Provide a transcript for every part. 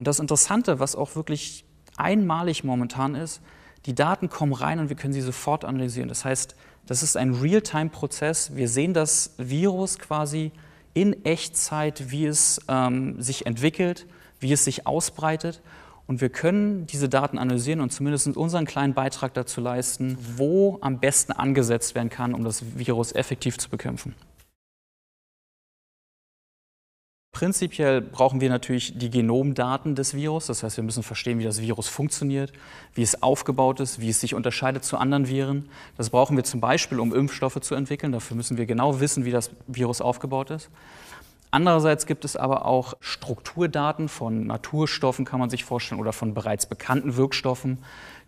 Und das Interessante, was auch wirklich einmalig momentan ist, die Daten kommen rein und wir können sie sofort analysieren. Das heißt, das ist ein Real-Time-Prozess. Wir sehen das Virus quasi in Echtzeit, wie es ähm, sich entwickelt, wie es sich ausbreitet. Und wir können diese Daten analysieren und zumindest unseren kleinen Beitrag dazu leisten, wo am besten angesetzt werden kann, um das Virus effektiv zu bekämpfen. Prinzipiell brauchen wir natürlich die Genomdaten des Virus. Das heißt, wir müssen verstehen, wie das Virus funktioniert, wie es aufgebaut ist, wie es sich unterscheidet zu anderen Viren. Das brauchen wir zum Beispiel, um Impfstoffe zu entwickeln. Dafür müssen wir genau wissen, wie das Virus aufgebaut ist. Andererseits gibt es aber auch Strukturdaten von Naturstoffen, kann man sich vorstellen, oder von bereits bekannten Wirkstoffen,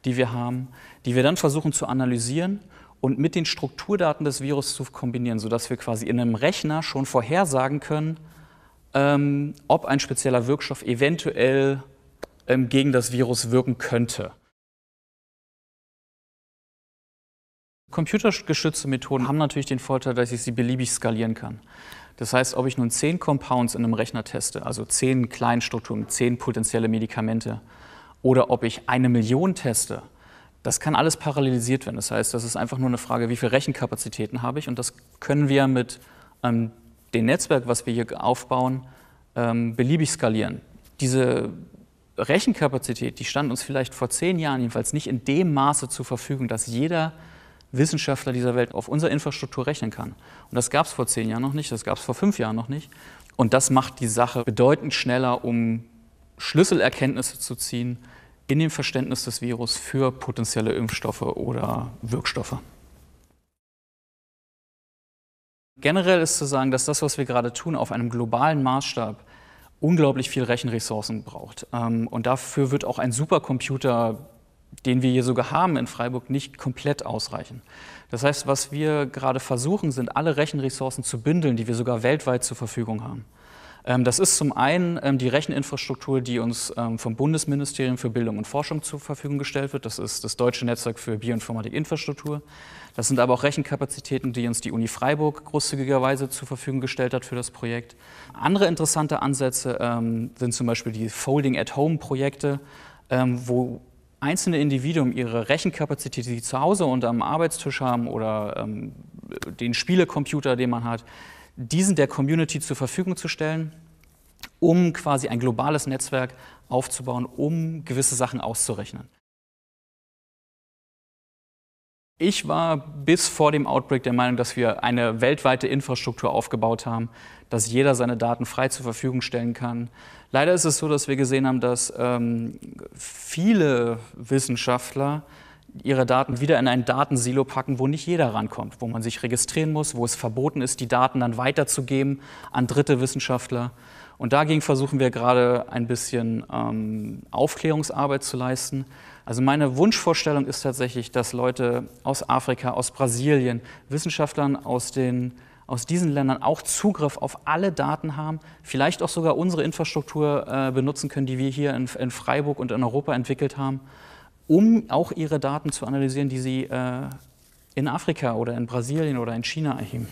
die wir haben, die wir dann versuchen zu analysieren und mit den Strukturdaten des Virus zu kombinieren, sodass wir quasi in einem Rechner schon vorhersagen können, ähm, ob ein spezieller Wirkstoff eventuell ähm, gegen das Virus wirken könnte. Computergeschützte Methoden haben natürlich den Vorteil, dass ich sie beliebig skalieren kann. Das heißt, ob ich nun zehn Compounds in einem Rechner teste, also zehn Kleinstrukturen, zehn potenzielle Medikamente, oder ob ich eine Million teste, das kann alles parallelisiert werden. Das heißt, das ist einfach nur eine Frage, wie viele Rechenkapazitäten habe ich und das können wir mit ähm, den Netzwerk, was wir hier aufbauen, ähm, beliebig skalieren. Diese Rechenkapazität, die stand uns vielleicht vor zehn Jahren jedenfalls nicht in dem Maße zur Verfügung, dass jeder Wissenschaftler dieser Welt auf unserer Infrastruktur rechnen kann. Und das gab es vor zehn Jahren noch nicht, das gab es vor fünf Jahren noch nicht. Und das macht die Sache bedeutend schneller, um Schlüsselerkenntnisse zu ziehen in dem Verständnis des Virus für potenzielle Impfstoffe oder Wirkstoffe. Generell ist zu sagen, dass das, was wir gerade tun, auf einem globalen Maßstab unglaublich viel Rechenressourcen braucht. Ähm, und dafür wird auch ein Supercomputer, den wir hier sogar haben in Freiburg, nicht komplett ausreichen. Das heißt, was wir gerade versuchen, sind alle Rechenressourcen zu bündeln, die wir sogar weltweit zur Verfügung haben. Ähm, das ist zum einen ähm, die Recheninfrastruktur, die uns ähm, vom Bundesministerium für Bildung und Forschung zur Verfügung gestellt wird. Das ist das deutsche Netzwerk für Bioinformatik-Infrastruktur. Das sind aber auch Rechenkapazitäten, die uns die Uni Freiburg großzügigerweise zur Verfügung gestellt hat für das Projekt. Andere interessante Ansätze sind zum Beispiel die Folding-at-Home-Projekte, wo einzelne Individuen ihre Rechenkapazität, die sie zu Hause und am Arbeitstisch haben oder den Spielecomputer, den man hat, diesen der Community zur Verfügung zu stellen, um quasi ein globales Netzwerk aufzubauen, um gewisse Sachen auszurechnen. Ich war bis vor dem Outbreak der Meinung, dass wir eine weltweite Infrastruktur aufgebaut haben, dass jeder seine Daten frei zur Verfügung stellen kann. Leider ist es so, dass wir gesehen haben, dass ähm, viele Wissenschaftler ihre Daten wieder in ein Datensilo packen, wo nicht jeder rankommt, wo man sich registrieren muss, wo es verboten ist, die Daten dann weiterzugeben an dritte Wissenschaftler. Und dagegen versuchen wir gerade ein bisschen ähm, Aufklärungsarbeit zu leisten. Also meine Wunschvorstellung ist tatsächlich, dass Leute aus Afrika, aus Brasilien, Wissenschaftlern aus, den, aus diesen Ländern auch Zugriff auf alle Daten haben, vielleicht auch sogar unsere Infrastruktur äh, benutzen können, die wir hier in, in Freiburg und in Europa entwickelt haben um auch ihre Daten zu analysieren, die sie äh, in Afrika oder in Brasilien oder in China erheben.